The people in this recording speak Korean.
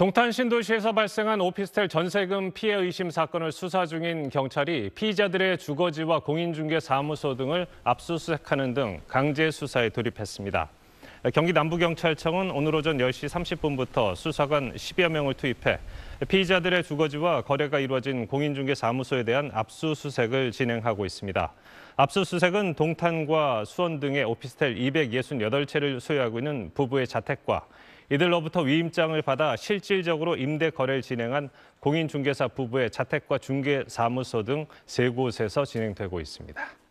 동탄 신도시에서 발생한 오피스텔 전세금 피해 의심 사건을 수사 중인 경찰이 피의자들의 주거지와 공인중개사무소 등을 압수수색하는 등 강제 수사에 돌입했습니다. 경기 남부경찰청은 오늘 오전 10시 30분부터 수사관 10여 명을 투입해 피의자들의 주거지와 거래가 이루어진 공인중개사무소에 대한 압수수색을 진행하고 있습니다. 압수수색은 동탄과 수원 등의 오피스텔 268채를 소유하고 있는 부부의 자택과 이들로부터 위임장을 받아 실질적으로 임대 거래를 진행한 공인중개사 부부의 자택과 중개사무소 등 세 곳에서 진행되고 있습니다.